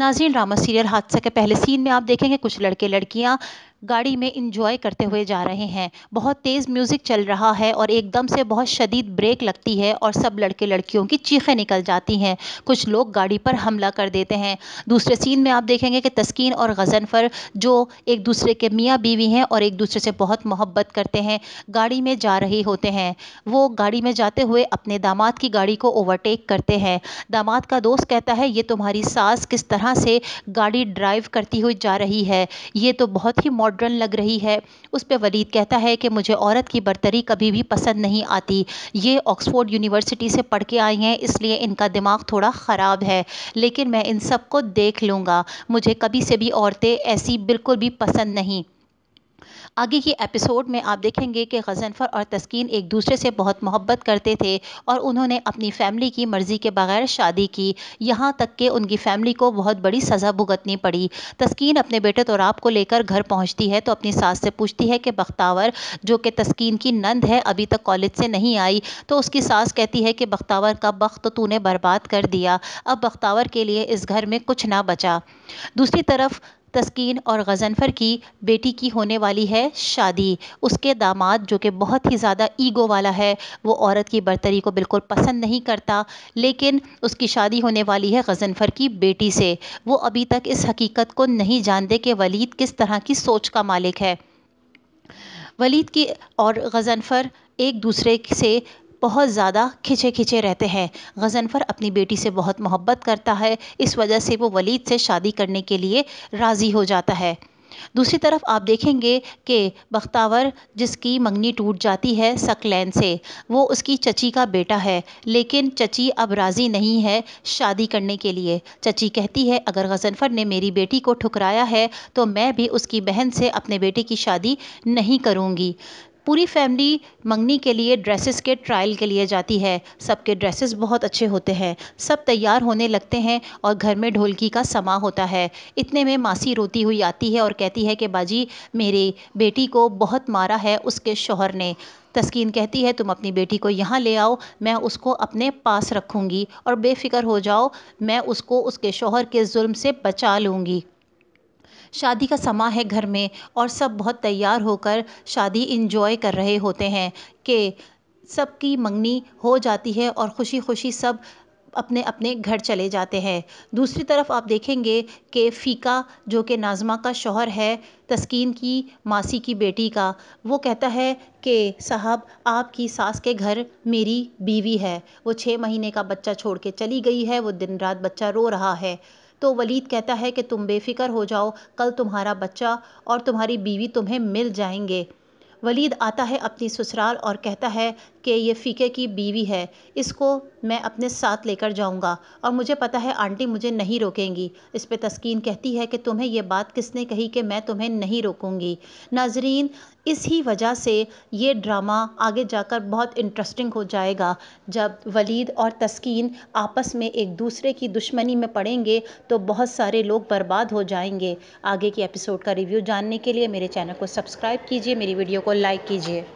नाजीन drama serial हादसा के पहले सीन में आप देखेंगे कुछ लड़के लड़कियां गाड़ी में इंजॉय करते हुए जा रहे हैं बहुत तेज़ म्यूज़िक चल रहा है और एकदम से बहुत शदीद ब्रेक लगती है और सब लड़के लड़कियों की चीखें निकल जाती हैं कुछ लोग गाड़ी पर हमला कर देते हैं दूसरे सीन में आप देखेंगे कि तस्कीन और गज़नफर जो एक दूसरे के मियाँ बीवी हैं और एक दूसरे से बहुत मोहब्बत करते हैं गाड़ी में जा रहे होते हैं वो गाड़ी में जाते हुए अपने दामाद की गाड़ी को ओवरटेक करते हैं दामाद का दोस्त कहता है ये तुम्हारी सास किस तरह से गाड़ी ड्राइव करती हुई जा रही है ये तो बहुत ही मॉडर्न लग रही है उस पर वलीद कहता है कि मुझे औरत की बर्तरी कभी भी पसंद नहीं आती ये ऑक्सफोर्ड यूनिवर्सिटी से पढ़ के आई हैं इसलिए इनका दिमाग थोड़ा ख़राब है लेकिन मैं इन सब को देख लूँगा मुझे कभी से भी औरतें ऐसी बिल्कुल भी पसंद नहीं आगे के एपिसोड में आप देखेंगे कि गजनफर और तस्कीन एक दूसरे से बहुत मोहब्बत करते थे और उन्होंने अपनी फैमिली की मर्ज़ी के बगैर शादी की यहाँ तक कि उनकी फैमिली को बहुत बड़ी सज़ा भुगतनी पड़ी तस्कीन अपने बेटे आप को लेकर घर पहुँचती है तो अपनी सास से पूछती है कि बख्तावर जो कि तस्कीन की नंद है अभी तक कॉलेज से नहीं आई तो उसकी सास कहती है कि बख्तावर का वक्त तूने बर्बाद कर दिया अब बख्तावर के लिए इस घर में कुछ ना बचा दूसरी तरफ तस्कीन और गज़नफ़र की बेटी की होने वाली है शादी उसके दामाद जो कि बहुत ही ज़्यादा ईगो वाला है वो औरत की बर्तरी को बिल्कुल पसंद नहीं करता लेकिन उसकी शादी होने वाली है गज़नफ़र की बेटी से वो अभी तक इस हकीकत को नहीं जानते कि वलीद किस तरह की सोच का मालिक है वलीद की और गज़नफ़र एक दूसरे से बहुत ज़्यादा खिंचे खिंचे रहते हैं गज़नफ़र अपनी बेटी से बहुत मोहब्बत करता है इस वजह से वो वलीद से शादी करने के लिए राज़ी हो जाता है दूसरी तरफ आप देखेंगे कि बख्तावर जिसकी मंगनी टूट जाती है सकलैन से वो उसकी चची का बेटा है लेकिन चची अब राज़ी नहीं है शादी करने के लिए चची कहती है अगर गजनफर ने मेरी बेटी को ठुकराया है तो मैं भी उसकी बहन से अपने बेटे की शादी नहीं करूँगी पूरी फैमिली मंगनी के लिए ड्रेसेस के ट्रायल के लिए जाती है सबके ड्रेसेस बहुत अच्छे होते हैं सब तैयार होने लगते हैं और घर में ढोलकी का समा होता है इतने में मासी रोती हुई आती है और कहती है कि बाजी मेरी बेटी को बहुत मारा है उसके शोहर ने तस्कीन कहती है तुम अपनी बेटी को यहाँ ले आओ मैं उसको अपने पास रखूँगी और बेफ़िक्र हो जाओ मैं उसको उसके शोहर के जुल्म से बचा लूँगी शादी का समा है घर में और सब बहुत तैयार होकर शादी इंजॉय कर रहे होते हैं कि सबकी मंगनी हो जाती है और खुशी खुशी सब अपने अपने घर चले जाते हैं दूसरी तरफ आप देखेंगे कि फ़ीका जो कि नाज़मा का शौहर है तस्कीन की मासी की बेटी का वो कहता है कि साहब आपकी सास के घर मेरी बीवी है वो छः महीने का बच्चा छोड़ के चली गई है वो दिन रात बच्चा रो रहा है तो वलीद कहता है कि तुम बेफ़िक्र हो जाओ कल तुम्हारा बच्चा और तुम्हारी बीवी तुम्हें मिल जाएंगे वलीद आता है अपनी ससुराल और कहता है कि ये फ़ीके की बीवी है इसको मैं अपने साथ लेकर जाऊँगा और मुझे पता है आंटी मुझे नहीं रोकेंगी इस पे तस्कीन कहती है कि तुम्हें ये बात किसने कही कि मैं तुम्हें नहीं रोकूँगी नाजरीन इस ही वजह से ये ड्रामा आगे जाकर बहुत इंटरेस्टिंग हो जाएगा जब वलीद और तस्कीन आपस में एक दूसरे की दुश्मनी में पड़ेंगे तो बहुत सारे लोग बर्बाद हो जाएंगे आगे के एपिसोड का रिव्यू जानने के लिए मेरे चैनल को सब्सक्राइब कीजिए मेरी वीडियो को लाइक कीजिए